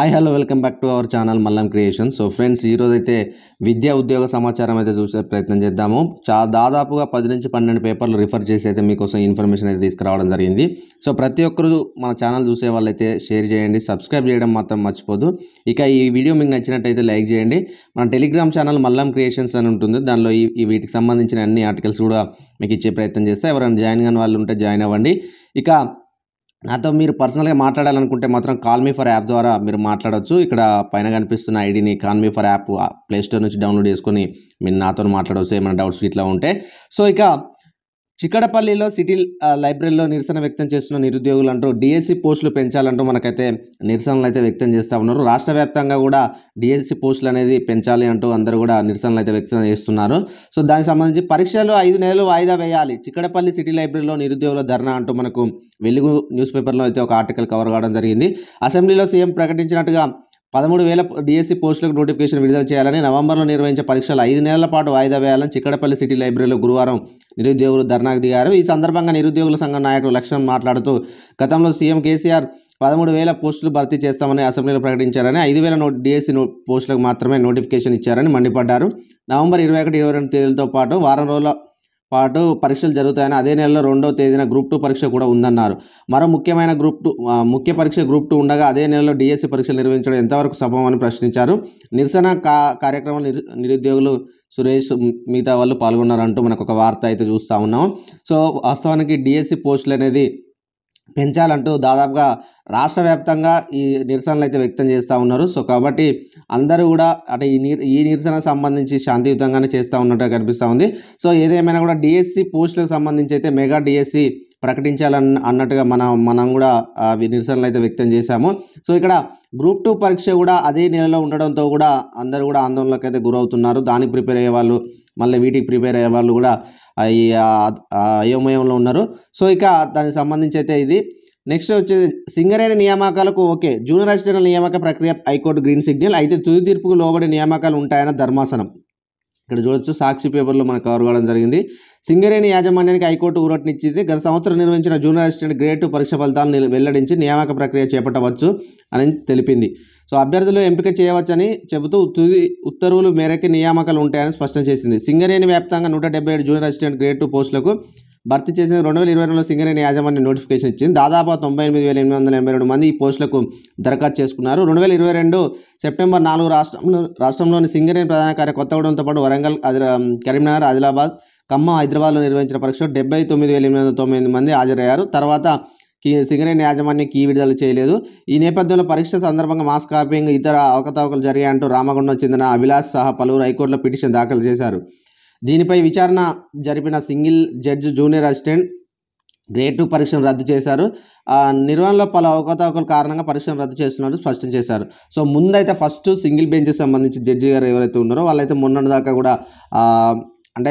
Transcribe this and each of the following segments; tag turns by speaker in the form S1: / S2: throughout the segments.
S1: hi hello welcome back to our channel Mallam creation so friends ఈరోజు అయితే విద్యా ఉద్యోగ సమాచారం అయితే చూసే ప్రయత్నం చేద్దాము చా దాదాపుగా పది నుంచి పన్నెండు పేపర్లు రిఫర్ చేసి అయితే మీకోసం ఇన్ఫర్మేషన్ అయితే తీసుకురావడం జరిగింది సో ప్రతి ఒక్కరు మన ఛానల్ చూసే వాళ్ళైతే షేర్ చేయండి సబ్స్క్రైబ్ చేయడం మాత్రం మర్చిపోదు ఇక ఈ వీడియో మీకు నచ్చినట్టయితే లైక్ చేయండి మన టెలిగ్రామ్ ఛానల్ మల్లం క్రియేషన్స్ అని ఉంటుంది దానిలో ఈ వీటికి సంబంధించిన అన్ని ఆర్టికల్స్ కూడా మీకు ఇచ్చే ప్రయత్నం చేస్తే ఎవరైనా జాయిన్ కాని వాళ్ళు ఉంటే జాయిన్ అవ్వండి ఇక నాతో మీరు పర్సనల్గా మాట్లాడాలనుకుంటే మాత్రం కాల్మీ ఫర్ యాప్ ద్వారా మీరు మాట్లాడవచ్చు ఇక్కడ పైన కనిపిస్తున్న ఐడిని కాల్మీ ఫర్ యాప్ ప్లేస్టోర్ నుంచి డౌన్లోడ్ చేసుకొని మీరు నాతో మాట్లాడవచ్చు ఏమైనా డౌట్స్ ఇట్లా ఉంటే సో ఇక చిక్కడపల్లిలో సిటీ లైబ్రరీలో నిరసన వ్యక్తం చేస్తున్న నిరుద్యోగులు అంటూ డిఎస్సి పోస్టులు పెంచాలంటూ మనకైతే నిరసనలు అయితే వ్యక్తం చేస్తూ ఉన్నారు రాష్ట్ర వ్యాప్తంగా కూడా డిఎస్సి పోస్టులు అనేది పెంచాలి అంటూ అందరూ కూడా నిరసనలు అయితే వ్యక్తం చేస్తున్నారు సో దానికి సంబంధించి పరీక్షలు ఐదు నెలలు వాయిదా వేయాలి చిక్కడపల్లి సిటీ లైబ్రరీలో నిరుద్యోగుల ధర్నా అంటూ మనకు వెలుగు న్యూస్ పేపర్లో అయితే ఒక ఆర్టికల్ కవర్ కావడం జరిగింది అసెంబ్లీలో సీఎం ప్రకటించినట్టుగా పదమూడు వేల డిఎస్సీ పోస్టులకు నోటిఫికేషన్ విడుదల చేయాలని నవంబర్లో నిర్వహించే పరీక్షలు ఐదు నెలల పాటు వాయిదా వేయాలని చిక్కడపల్లి సిటీ లైబ్రరీలో గురువారం నిరుద్యోగులు ధర్నాకు దిగారు ఈ సందర్భంగా నిరుద్యోగుల సంఘం నాయకుడు లక్ష్మణ్ మాట్లాడుతూ గతంలో సీఎం కేసీఆర్ పదమూడు వేల పోస్టులు భర్తీ చేస్తామని అసెంబ్లీలో ప్రకటించారని ఐదు వేల నో డిఎస్సీ పోస్టులకు మాత్రమే నోటిఫికేషన్ ఇచ్చారని మండిపడ్డారు నవంబర్ ఇరవై ఒకటి ఇరవై రెండు తేదీలతో పాటు వారం రోజుల పాటు పరీక్షలు జరుగుతాయని అదే నెలలో రెండవ తేదీన గ్రూప్ టూ పరీక్ష కూడా ఉందన్నారు మరో ముఖ్యమైన గ్రూప్ టూ ముఖ్య పరీక్ష గ్రూప్ టూ ఉండగా అదే నెలలో డిఎస్సి పరీక్షలు నిర్వహించడం ఎంతవరకు సభమని ప్రశ్నించారు నిరసన కా కార్యక్రమం నిరుద్యోగులు సురేష్ మిగతా వాళ్ళు పాల్గొన్నారంటూ మనకు ఒక వార్త అయితే చూస్తూ ఉన్నాం సో వాస్తవానికి డిఎస్సి పోస్టులు అనేది పెంచాలంటూ దాదాపుగా రాష్ట్ర వ్యాప్తంగా ఈ నిరసనలు అయితే వ్యక్తం చేస్తూ ఉన్నారు సో కాబట్టి అందరూ కూడా అంటే ఈ నిర్ ఈ నిరసనకు సంబంధించి శాంతియుతంగానే చేస్తూ ఉన్నట్టుగా కనిపిస్తూ ఉంది సో ఏదేమైనా కూడా డిఎస్సి పోస్టులకు సంబంధించి అయితే మెగా డిఎస్సి ప్రకటించాలన్న అన్నట్టుగా మనం మనం కూడా నిరసనలు అయితే వ్యక్తం చేశాము సో ఇక్కడ గ్రూప్ టూ పరీక్ష కూడా అదే నెలలో ఉండడంతో కూడా అందరూ కూడా ఆందోళనలకు అయితే గురవుతున్నారు దానికి ప్రిపేర్ అయ్యే వాళ్ళు మళ్ళీ వీటికి ప్రిపేర్ అయ్యే వాళ్ళు కూడా ఈ అయోమయంలో ఉన్నారు సో ఇక దానికి సంబంధించి అయితే ఇది నెక్స్ట్ వచ్చేసి సింగరేణి నియామకాలకు ఓకే జూనియర్ అసిస్టెంట్ల నియామక ప్రక్రియ హైకోర్టు గ్రీన్ సిగ్నల్ అయితే తుది తీర్పుకు లోబడి నియామకాలు ఉంటాయన్న ధర్మాసనం ఇక్కడ చూడొచ్చు సాక్షి పేపర్లో మనకు కవర్ కావడం జరిగింది సింగరేణి యాజమాన్యానికి హైకోర్టు ఊరటనిచ్చింది గత సంవత్సరం నిర్వహించిన జూనియర్ అసిస్టెంట్ గ్రేడ్ పరీక్ష ఫలితాలను వెల్లడించి నియామక ప్రక్రియ చేపట్టవచ్చు అని తెలిపింది సో అభ్యర్థులు ఎంపిక చేయవచ్చని చెబుతూ తుది ఉత్తర్వులు మేరకు నియామకాలు ఉంటాయని స్పష్టం చేసింది సింగరేణి వ్యాప్తంగా నూట ఏడు జూనియర్ అసిస్టెంట్ గ్రేడ్ టూ పోస్టులకు భర్తీ చేసిన రెండు వేల ఇరవై రెండులో సింగరేణి యాజమాన్యం నోటిఫికేషన్ ఇచ్చింది దాదాపు తొంభై ఎనిమిది వేల ఎనిమిది వందల ఎనభై రెండు మంది ఈ పోస్టులకు దరఖాస్తు చేసుకున్నారు రెండు వేల ఇరవై రెండు సెప్టెంబర్ నాలుగు రాష్ట్రంలో రాష్ట్రంలోని సింగరేణి ప్రధాన కార్య కొత్తగూడంతో పాటు వరంగల్ కరీంనగర్ ఆదిలాబాద్ ఖమ్మం హైదరాబాద్లో నిర్వహించిన పరీక్ష డెబ్బై తొమ్మిది వేల ఎనిమిది వందల తొమ్మిది మంది హాజరయ్యారు తర్వాత సింగరేణి యాజమాన్యం కీ విడుదల చేయలేదు ఈ నేపథ్యంలో పరీక్ష సందర్భంగా మాస్ కాపింగ్ ఇతర అవకతవకలు జరిగాయంటూ రామగుండం చెందిన అభిలాష్ సహా పలువురు హైకోర్టులో పిటిషన్ దాఖలు చేశారు దీనిపై విచారణ జరిపిన single judge junior assistant grade two పరీక్షను రద్దు చేశారు నిర్వహణలో పలు అవకతవకల కారణంగా పరీక్షను రద్దు చేస్తున్నట్టు స్పష్టం చేశారు సో ముందైతే ఫస్ట్ సింగిల్ బెంచ్ సంబంధించి జడ్జి గారు ఎవరైతే ఉన్నారో వాళ్ళైతే మొన్నటి దాకా కూడా అంటే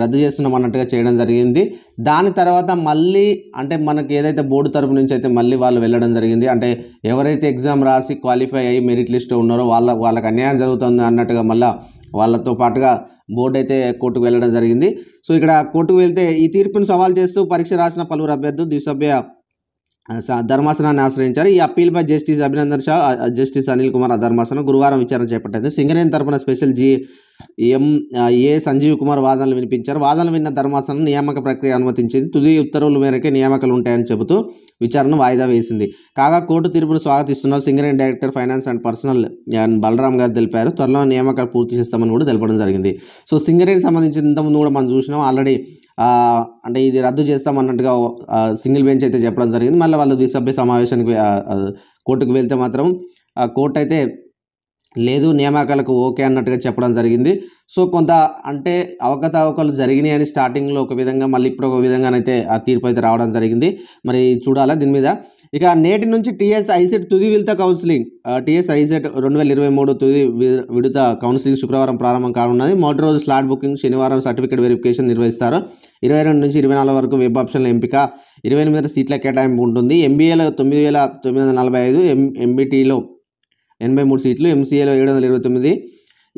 S1: రద్దు చేస్తున్నాం అన్నట్టుగా చేయడం జరిగింది దాని తర్వాత మళ్ళీ అంటే మనకి ఏదైతే బోర్డు తరపు నుంచి అయితే మళ్ళీ వాళ్ళు వెళ్ళడం జరిగింది అంటే ఎవరైతే ఎగ్జామ్ రాసి క్వాలిఫై అయ్యి మెరిట్ లిస్ట్ ఉన్నారో వాళ్ళ వాళ్ళకి అన్యాయం జరుగుతుంది అన్నట్టుగా మళ్ళీ వాళ్ళతో పాటుగా బోర్డు అయితే కోర్టుకు వెళ్ళడం జరిగింది సో ఇక్కడ కోర్టుకు వెళ్తే ఈ తీర్పును సవాల్ చేస్తూ పరీక్ష రాసిన పలువురు అభ్యర్థులు ద్విసభ్య ధర్మాసనాన్ని ఆశ్రయించారు ఈ అప్పీల్పై జస్టిస్ అభినందన్ షా జస్టిస్ అనిల్ కుమార్ ధర్మాసనం గురువారం విచారణ చేపట్టింది సింగరేణి తరపున special G M A Sanjeev Kumar వాదనలు వినిపించారు వాదనలు విన్న ధర్మాసనం నియామక ప్రక్రియ అనుమతించింది తుది ఉత్తర్వుల మేరకే నియామకాలు ఉంటాయని చెబుతూ విచారణ వాయిదా వేసింది కాగా కోర్టు తీర్పును స్వాగతిస్తున్నారు Singareni director finance and personnel Balram గారు తెలిపారు త్వరలో నియామకాలు పూర్తి చేస్తామని కూడా తెలపడం జరిగింది సో సింగరేణికి సంబంధించిన ఇంతకుముందు కూడా మనం చూసినాం ఆల్రెడీ అంటే ఇది రద్దు చేస్తామన్నట్టుగా సింగిల్ బెంచ్ అయితే చెప్పడం జరిగింది మళ్ళీ వాళ్ళు ద్విసభ్య సమావేశానికి కోర్టుకు వెళ్తే మాత్రం కోర్టు అయితే లేదు నియామకాలకు ఓకే అన్నట్టుగా చెప్పడం జరిగింది సో కొంత అంటే అవకతవకలు జరిగినాయి అని స్టార్టింగ్లో ఒక విధంగా మళ్ళీ ఇప్పుడు ఒక విధంగానైతే ఆ తీర్పు అయితే రావడం జరిగింది మరి చూడాలా దీని మీద ఇక నేటి నుంచి టీఎస్ ఐసెట్ తుది విడత కౌన్సిలింగ్ టీఎస్ ఐసెట్ రెండు వేల ఇరవై మూడు తుది విడత కౌన్సిలింగ్ శుక్రవారం ప్రారంభం కానున్నది మొదటి రోజు స్లాట్ బుకింగ్ శనివారం సర్టిఫికేట్ వెరిఫికేషన్ నిర్వహిస్తారు ఇరవై రెండు నుంచి ఇరవై నాలుగు వరకు వెబ్ ఆప్షన్ల ఎంపిక ఇరవై ఎనిమిది సీట్ల కేటాయింపు ఉంటుంది ఎంబీఏలో తొమ్మిది వేల తొమ్మిది వందల నలభై ఐదు ఎం ఎంబీటీలో ఎనభై మూడు సీట్లు ఎంసీఏలో ఏడు వందల ఇరవై తొమ్మిది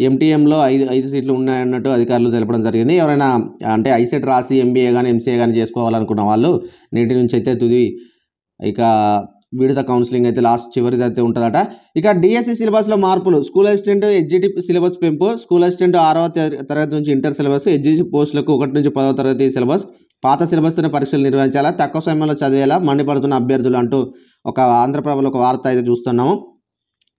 S1: ఎంటీఎంలో ఐదు ఐదు సీట్లు ఉన్నాయన్నట్టు అధికారులు తెలపడం జరిగింది ఎవరైనా అంటే ఐసెట్ రాసి ఎంబీఏ కానీ ఎంసీఏ కానీ చేసుకోవాలనుకున్న వాళ్ళు నేటి నుంచి అయితే తుది ఇక విడత కౌన్సిలింగ్ అయితే లాస్ట్ చివరిది అయితే ఉంటుందట ఇక డిఎస్సి e సిలబస్లో మార్పులు స్కూల్ అసిస్టెంట్ ఎడ్జిటి సిలబస్ పెంపు స్కూల్ అసిస్టెంట్ ఆరవ తరగతి నుంచి ఇంటర్ సిలబస్ ఎడ్జిటి పోస్టులకు ఒకటి నుంచి పదవ తరగతి సిలబస్ పాత సిలబస్తోనే పరీక్షలు నిర్వహించాలా తక్కువ సమయంలో చదివేలా మండిపడుతున్న అభ్యర్థులు అంటూ ఒక ఆంధ్రప్రభలో ఒక వార్త అయితే చూస్తున్నాము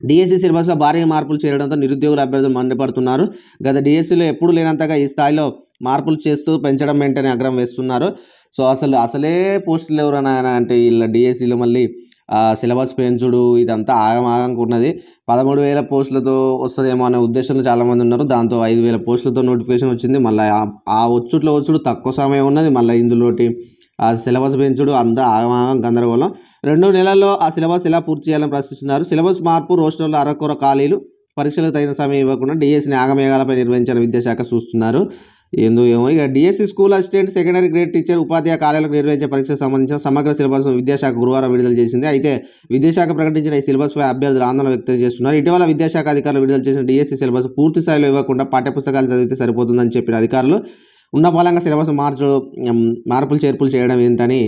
S1: డిఎస్సి e సిలబస్లో భారీ మార్పులు చేయడంతో నిరుద్యోగుల అభ్యర్థులు మండిపడుతున్నారు గత డిఎస్సిలో e ఎప్పుడు లేనంతగా ఈ స్థాయిలో మార్పులు చేస్తూ పెంచడం వెంటనే అగ్రం వేస్తున్నారు సో అసలు అసలే పోస్టులు ఎవరన్నా అంటే ఇలా డిఎస్సిలో e మళ్ళీ సిలబస్ పెంచుడు ఇదంతా ఆగం ఉన్నది పదమూడు వేల పోస్టులతో వస్తుందేమో అనే ఉద్దేశంలో చాలామంది ఉన్నారు దాంతో ఐదు వేల పోస్టులతో నోటిఫికేషన్ వచ్చింది మళ్ళీ ఆ వచ్చుట్లో వచ్చుడు తక్కువ సమయం ఉన్నది మళ్ళీ ఇందులోటి ఆ సిలబస్ పెంచుడు అంత ఆగమాగం గందరగోళం రెండు నెలల్లో ఆ సిలబస్ ఎలా పూర్తి చేయాలని ప్రశ్నిస్తున్నారు సిలబస్ మార్పు రోస్టర్ల అరకొర ఖాళీలు పరీక్షలకు తగిన సమయం ఇవ్వకుండా డిఎస్సిని ఆగమేఘాలపై నిర్వహించిన విద్యాశాఖ చూస్తున్నారు ఎందుకు ఏమో ఇక DSC school assistant secondary grade teacher ఉపాధ్యాయ కార్యాలకు నిర్వహించే పరీక్షకు సంబంధించిన సమగ్ర సిలబస్ విద్యాశాఖ గురువారం విడుదల చేసింది అయితే విద్యాశాఖ ప్రకటించిన ఈ సిలబస్పై అభ్యర్థులు ఆందోళన వ్యక్తం చేస్తున్నారు ఇటీవల విద్యాశాఖ అధికారులు విడుదల చేసిన డిఎస్సి సిలబస్ పూర్తి స్థాయిలో ఇవ్వకుండా పాఠ్యపుస్తకాలు చదివితే సరిపోతుందని చెప్పిన అధికారులు ఉన్న బలంగా సిలబస్ మార్చు మార్పులు చేర్పులు చేయడం ఏంటని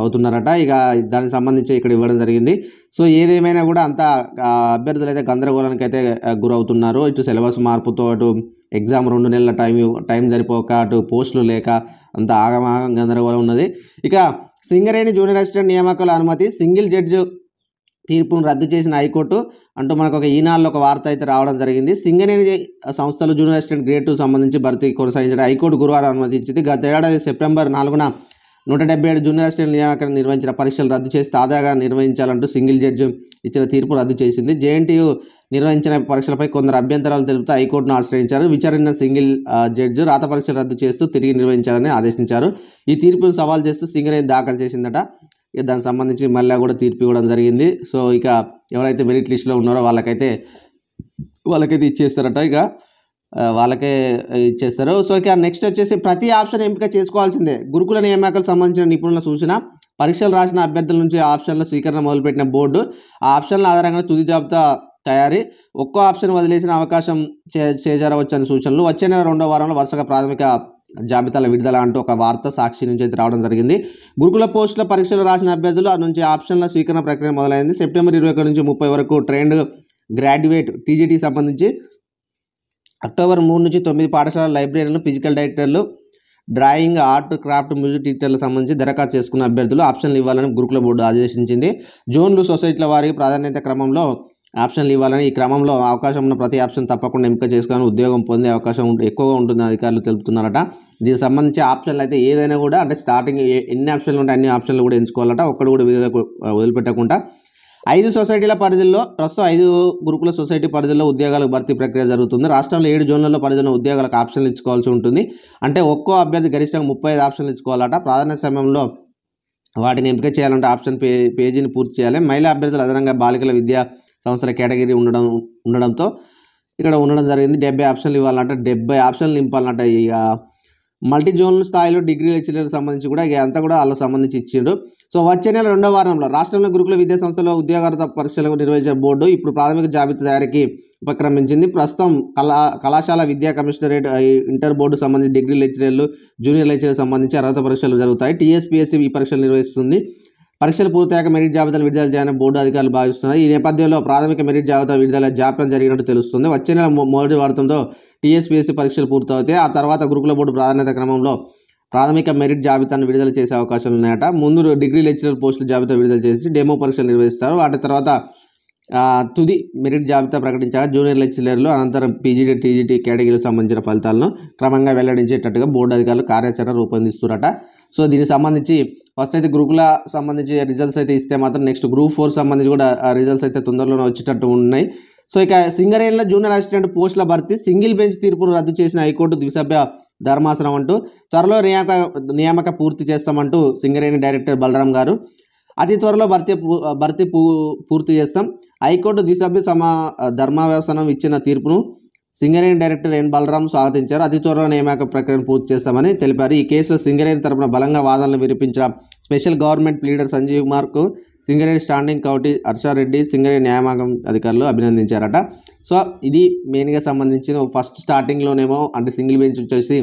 S1: అవుతున్నారట ఇక దానికి సంబంధించి ఇక్కడ ఇవ్వడం జరిగింది సో ఏదేమైనా కూడా అంత అభ్యర్థులు అయితే గందరగోళానికి అయితే గురవుతున్నారు ఇటు సిలబస్ మార్పుతో అటు ఎగ్జామ్ రెండు నెలల టైం టైం సరిపోక అటు పోస్టులు లేక అంత ఆగమాగం గందరగోళం ఉన్నది ఇక సింగరేణి జూనియర్ అసిస్టెంట్ నియామకాల అనుమతి సింగిల్ జడ్జి తీర్పును రద్దు చేసిన హైకోర్టు అంటూ మనకు ఒక ఈనాల్లో ఒక వార్త అయితే రావడం జరిగింది సింగనేని సంస్థలు జూనియర్ అసిస్టెంట్ గ్రేడ్ టూ సంబంధించి భర్తీ కొనసాగించడం హైకోర్టు గురువారం అనుమతించింది గత ఏడాది సెప్టెంబర్ నాలుగున నూట డెబ్బై ఏడు జూనియర్ అసిస్టెంట్ నియామకాన్ని నిర్వహించిన పరీక్షలు రద్దు చేసి తాజాగా నిర్వహించాలంటూ సింగిల్ జడ్జి ఇచ్చిన తీర్పు రద్దు చేసింది జేఎన్టీయూ నిర్వహించిన పరీక్షలపై కొందరు అభ్యంతరాలు తెలుపుతూ హైకోర్టును ఆశ్రయించారు విచారణ సింగిల్ జడ్జి రాత పరీక్షలు రద్దు చేస్తూ తిరిగి నిర్వహించాలని ఆదేశించారు ఈ తీర్పును సవాల్ చేస్తూ సింగరేణి దాఖలు చేసిందట ఇక దానికి సంబంధించి మళ్ళీ కూడా తీర్పు ఇవ్వడం జరిగింది సో ఇక ఎవరైతే మెరిట్ లిస్ట్లో ఉన్నారో వాళ్ళకైతే వాళ్ళకైతే ఇచ్చేస్తారట ఇక వాళ్ళకే ఇచ్చేస్తారు సో ఇక నెక్స్ట్ వచ్చేసి ప్రతి ఆప్షన్ ఎంపిక చేసుకోవాల్సిందే గురుకుల నియామకాలకు సంబంధించిన నిపుణుల సూచన పరీక్షలు రాసిన అభ్యర్థుల నుంచి ఆప్షన్ల స్వీకరణ మొదలుపెట్టిన బోర్డు ఆ ఆప్షన్ల ఆధారంగా తుది జాబితా తయారీ ఒక్కో ఆప్షన్ వదిలేసిన అవకాశం చే చేజారవచ్చని సూచనలు వచ్చే నెల రెండో వారంలో వరుసగా ప్రాథమిక జాబితాల విడుదల అంటూ ఒక వార్త సాక్షి నుంచి అయితే రావడం జరిగింది గురుకుల పోస్టుల పరీక్షలు రాసిన అభ్యర్థులు నుంచి ఆప్షన్ల స్వీకరణ ప్రక్రియ మొదలైంది సెప్టెంబర్ ఇరవై ఒకటి నుంచి ముప్పై వరకు ట్రైండ్ గ్రాడ్యుయేట్ టీజీటీ సంబంధించి అక్టోబర్ మూడు నుంచి తొమ్మిది పాఠశాల లైబ్రరీలను ఫిజికల్ డైరెక్టర్లు డ్రాయింగ్ ఆర్ట్ క్రాఫ్ట్ మ్యూజిక్ టీచర్లకు సంబంధించి దరఖాస్తు చేసుకున్న అభ్యర్థులు ఆప్షన్లు ఇవ్వాలని గురుకుల బోర్డు ఆదేశించింది జోన్లు సొసైటీల వారికి ప్రాధాన్యత క్రమంలో ఆప్షన్లు ఇవ్వాలని ఈ క్రమంలో అవకాశం ఉన్న ప్రతి ఆప్షన్ తప్పకుండా ఎంపిక చేసుకొని ఉద్యోగం పొందే అవకాశం ఎక్కువగా ఉంటుంది అధికారులు తెలుపుతున్నారట దీనికి సంబంధించి ఆప్షన్లు అయితే ఏదైనా కూడా అంటే స్టార్టింగ్ ఎన్ని ఆప్షన్లు ఉంటాయి అన్ని ఆప్షన్లు కూడా ఎంచుకోవాలట ఒక్కడు కూడా వదిలిపెట్టకుండా ఐదు సొసైటీల పరిధిలో ప్రస్తుతం ఐదు గురుకుల సొసైటీ పరిధిలో ఉద్యోగాలకు భర్తీ ప్రక్రియ జరుగుతుంది రాష్ట్రంలో ఏడు జోన్లలో పరిధిలో ఉద్యోగాలకు ఆప్షన్లు ఇచ్చుకోవాల్సి ఉంటుంది అంటే ఒక్కో అభ్యర్థి గరిష్టంగా ముప్పై ఐదు ఆప్షన్లు ఇచ్చుకోవాలట ప్రాధాన్యత సమయంలో వాటిని ఎంపిక చేయాలంటే ఆప్షన్ పే పేజీని పూర్తి చేయాలి మహిళా అభ్యర్థులు అదనంగా బాలికల విద్య సంవత్సర కేటగిరీ ఉండడం ఉండడంతో ఇక్కడ ఉండడం జరిగింది డెబ్బై ఆప్షన్లు ఇవ్వాలంట డెబ్బై ఆప్షన్లు నింపాలంట ఇక మల్టీ జోన్ స్థాయిలో డిగ్రీ లెక్చరర్కి సంబంధించి కూడా అంతా కూడా వాళ్ళకి సంబంధించి ఇచ్చిండు సో వచ్చే నెల రెండో వారంలో రాష్ట్రంలో గురుకుల విద్యా సంస్థలో ఉద్యోగార్థ పరీక్షలకు నిర్వహించే బోర్డు ఇప్పుడు ప్రాథమిక జాబితా తయారీకి ఉపక్రమించింది ప్రస్తుతం కళా కళాశాల విద్యా కమిషనరేట్ ఇంటర్ బోర్డు సంబంధించి డిగ్రీ లెక్చరర్లు జూనియర్ లెక్చరర్ సంబంధించి అర్హత పరీక్షలు జరుగుతాయి టీఎస్పీఎస్సీ ఈ పరీక్షలు నిర్వహిస్తుంది పరీక్షలు పూర్తయ్యాక మెరిట్ జాబితాలు విడుదల చేయాలని బోర్డు అధికారులు భావిస్తున్నారు ఈ నేపథ్యంలో ప్రాథమిక మెరిట్ జాబితా విడుదల జాప్యం జరిగినట్టు తెలుస్తుంది వచ్చే నెల మొదటి వారంతో టీఎస్పీఎస్సీ పరీక్షలు పూర్తవుతాయి ఆ తర్వాత గురుకుల బోర్డు ప్రాధాన్యత క్రమంలో ప్రాథమిక మెరిట్ జాబితాను విడుదల చేసే అవకాశాలు ఉన్నాయట ముందు డిగ్రీ లెక్చరర్ పోస్టుల జాబితా విడుదల చేసి డెమో పరీక్షలు నిర్వహిస్తారు వాటి తర్వాత తుది మెరిట్ జాబితా ప్రకటించగా జూనియర్ లెక్చరర్లు అనంతరం పీజీటీ టీజీటీ కేటగిరీలకు సంబంధించిన ఫలితాలను క్రమంగా వెల్లడించేటట్టుగా బోర్డు అధికారులు కార్యాచరణ రూపొందిస్తున్నారట సో దీనికి సంబంధించి ఫస్ట్ అయితే గ్రూపుల సంబంధించి రిజల్ట్స్ అయితే ఇస్తే మాత్రం నెక్స్ట్ గ్రూప్ ఫోర్ సంబంధించి కూడా రిజల్ట్స్ అయితే తొందరలోనే వచ్చేటట్టు ఉన్నాయి సో ఇక సింగరేణిలో జూనియర్ అసిస్టెంట్ పోస్టుల భర్తీ సింగిల్ బెంచ్ తీర్పును రద్దు చేసిన హైకోర్టు ద్విసభ్య ధర్మాసనం అంటూ త్వరలో నియామక నియామక పూర్తి చేస్తామంటూ సింగరేణి డైరెక్టర్ బలరాం గారు అతి త్వరలో భర్తీ భర్తీ పూర్తి చేస్తాం హైకోర్టు ద్విసభ్య సమా ధర్మావసనం ఇచ్చిన తీర్పును సింగరేణి డైరెక్టర్ ఎన్ బలరాం స్వాగతించారు అతి త్వరలో నియామక ప్రక్రియను పూర్తి చేస్తామని తెలిపారు ఈ కేసులో సింగరేణి తరపున బలంగా వాదనలు విరిపించిన స్పెషల్ గవర్నమెంట్ లీడర్ సంజీవ్ కుమార్కు సింగరేణి స్టాండింగ్ కమిటీ హర్షారెడ్డి సింగరేణి న్యాయమాగం అధికారులు అభినందించారట సో ఇది మెయిన్గా సంబంధించిన ఫస్ట్ స్టార్టింగ్లోనేమో అంటే సింగిల్ బెంచ్ వచ్చేసి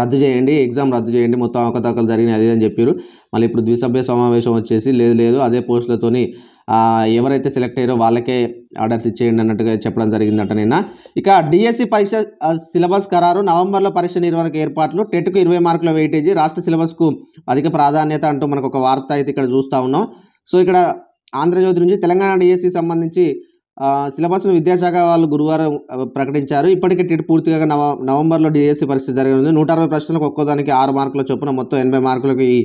S1: రద్దు చేయండి ఎగ్జామ్ రద్దు చేయండి మొత్తం అవకతవకలు జరిగినాయి అది అని చెప్పారు మళ్ళీ ఇప్పుడు ద్విసభ్య సమావేశం వచ్చేసి లేదు లేదు అదే పోస్టులతోని ఎవరైతే సెలెక్ట్ అయ్యారో వాళ్ళకే ఆర్డర్స్ ఇచ్చేయండి అన్నట్టుగా చెప్పడం జరిగిందట నిన్న ఇక డిఎస్సి పరీక్ష సిలబస్ ఖరారు నవంబర్లో పరీక్ష నిర్వహణ ఏర్పాట్లు టెట్కు ఇరవై మార్కుల వెయిటేజీ రాష్ట్ర సిలబస్కు అధిక ప్రాధాన్యత అంటూ మనకు ఒక వార్త అయితే ఇక్కడ చూస్తూ ఉన్నాం సో ఇక్కడ ఆంధ్రజ్యోతి నుంచి తెలంగాణ డిఎస్సి సంబంధించి సిలబస్ను విద్యాశాఖ వాళ్ళు గురువారం ప్రకటించారు ఇప్పటికే టిట్ పూర్తిగా నవ నవంబర్లో డిఎస్సీ పరీక్ష జరగనుంది నూట అరవై ప్రశ్నలకు ఒక్కోదానికి ఆరు మార్కుల చొప్పున మొత్తం ఎనభై మార్కులకు ఈ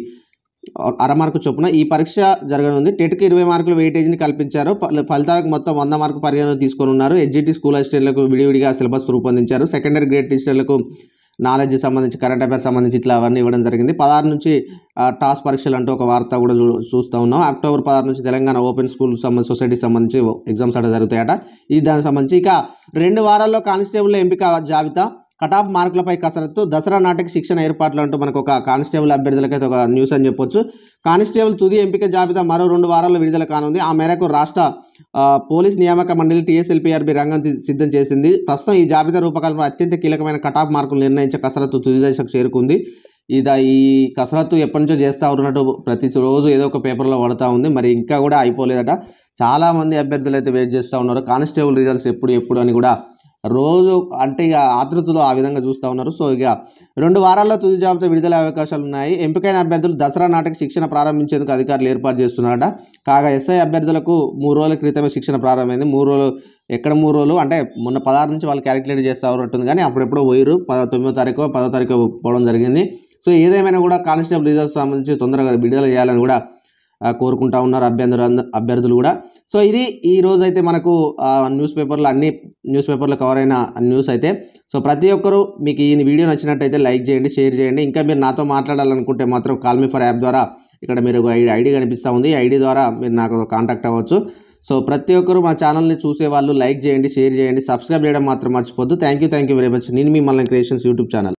S1: అర మార్కు చొప్పున ఈ పరీక్ష జరగనుంది టెట్కి ఇరవై మార్కులు వెయిటేజ్ని కల్పించారు ఫలితాలకు మొత్తం వంద మార్కు పరిగణన తీసుకుని ఉన్నారు ఎడ్జిటి స్కూల్ అసిస్టెంట్లకు విడివిడిగా సిలబస్ రూపొందించారు సెకండరీ గ్రేడ్ టీచర్లకు నాలెడ్జ్ సంబంధించి కరెంట్ అఫైర్స్ సంబంధించి ఇట్లా అవన్నీ ఇవ్వడం జరిగింది పదహారు నుంచి టాస్ పరీక్షలు అంటూ ఒక వార్త కూడా చూస్తూ ఉన్నాం అక్టోబర్ పదహారు నుంచి తెలంగాణ ఓపెన్ స్కూల్ సంబంధించి సొసైటీకి సంబంధించి ఎగ్జామ్స్ అట్లా జరుగుతాయట ఈ దానికి సంబంధించి ఇక రెండు వారాల్లో కానిస్టేబుల్ ఎంపిక జాబితా కట్ ఆఫ్ మార్కులపై కసరత్తు దసరా నాటికి శిక్షణ ఏర్పాట్లు అంటూ మనకు ఒక కానిస్టేబుల్ అభ్యర్థులకైతే ఒక న్యూస్ అని చెప్పొచ్చు కానిస్టేబుల్ తుది ఎంపిక జాబితా మరో రెండు వారాల్లో విడుదల కానుంది ఆ మేరకు రాష్ట్ర పోలీస్ నియామక మండలి టీఎస్ఎల్పీఆర్బీ రంగం సిద్ధం చేసింది ప్రస్తుతం ఈ జాబితా రూపకల్పన అత్యంత కీలకమైన కట్ ఆఫ్ మార్కులు నిర్ణయించే కసరత్తు తుది దశకు చేరుకుంది ఇది ఈ కసరత్తు ఎప్పటి నుంచో చేస్తూ ఉన్నట్టు ప్రతి రోజు ఏదో ఒక పేపర్లో పడుతూ ఉంది మరి ఇంకా కూడా అయిపోలేదట చాలామంది అభ్యర్థులు అయితే వెయిట్ చేస్తూ ఉన్నారు కానిస్టేబుల్ రిజల్ట్స్ ఎప్పుడు ఎప్పుడు అని కూడా రోజు అంటే ఇక ఆతృతలో ఆ విధంగా చూస్తూ ఉన్నారు సో ఇక రెండు వారాల్లో తుది జాబితా విడుదల అవకాశాలు ఉన్నాయి ఎంపికైన అభ్యర్థులు దసరా నాటక శిక్షణ ప్రారంభించేందుకు అధికారులు ఏర్పాటు చేస్తున్నారట కాగా ఎస్ఐ అభ్యర్థులకు మూడు రోజుల క్రితమే శిక్షణ ప్రారంభమైంది మూడు రోజులు ఎక్కడ మూడు రోజులు అంటే మొన్న పదహారు నుంచి వాళ్ళు క్యాలిక్యులేట్ చేస్తూ ఉన్నట్టుంది కానీ అప్పుడెప్పుడో పోయిరు పద తొమ్మిదో తారీఖు పదో తారీఖు పోవడం జరిగింది సో ఏదేమైనా కూడా కానిస్టేబుల్ రిజల్ట్స్ సంబంధించి తొందరగా విడుదల చేయాలని కూడా కోరుకుంటా ఉన్నారు అభ్యర్థులు అభ్యర్థులు కూడా సో ఇది ఈ రోజు అయితే మనకు న్యూస్ పేపర్లో అన్ని న్యూస్ పేపర్లో కవర్ అయిన న్యూస్ అయితే సో ప్రతి ఒక్కరూ మీకు ఈ వీడియో నచ్చినట్టయితే లైక్ చేయండి షేర్ చేయండి ఇంకా మీరు నాతో మాట్లాడాలనుకుంటే మాత్రం కాల్మీ ఫర్ యాప్ ద్వారా ఇక్కడ మీరు ఐడి కనిపిస్తూ ఉంది ఈ ఐడి ద్వారా మీరు నాకు కాంటాక్ట్ అవ్వచ్చు సో ప్రతి ఒక్కరూ మా ఛానల్ని చూసే వాళ్ళు లైక్ చేయండి షేర్ చేయండి సబ్స్క్రైబ్ చేయడం మాత్రం మర్చిపోద్దు thank you thank you very much నేను మిమ్మల్ని క్రియేషన్స్ యూట్యూబ్ ఛానల్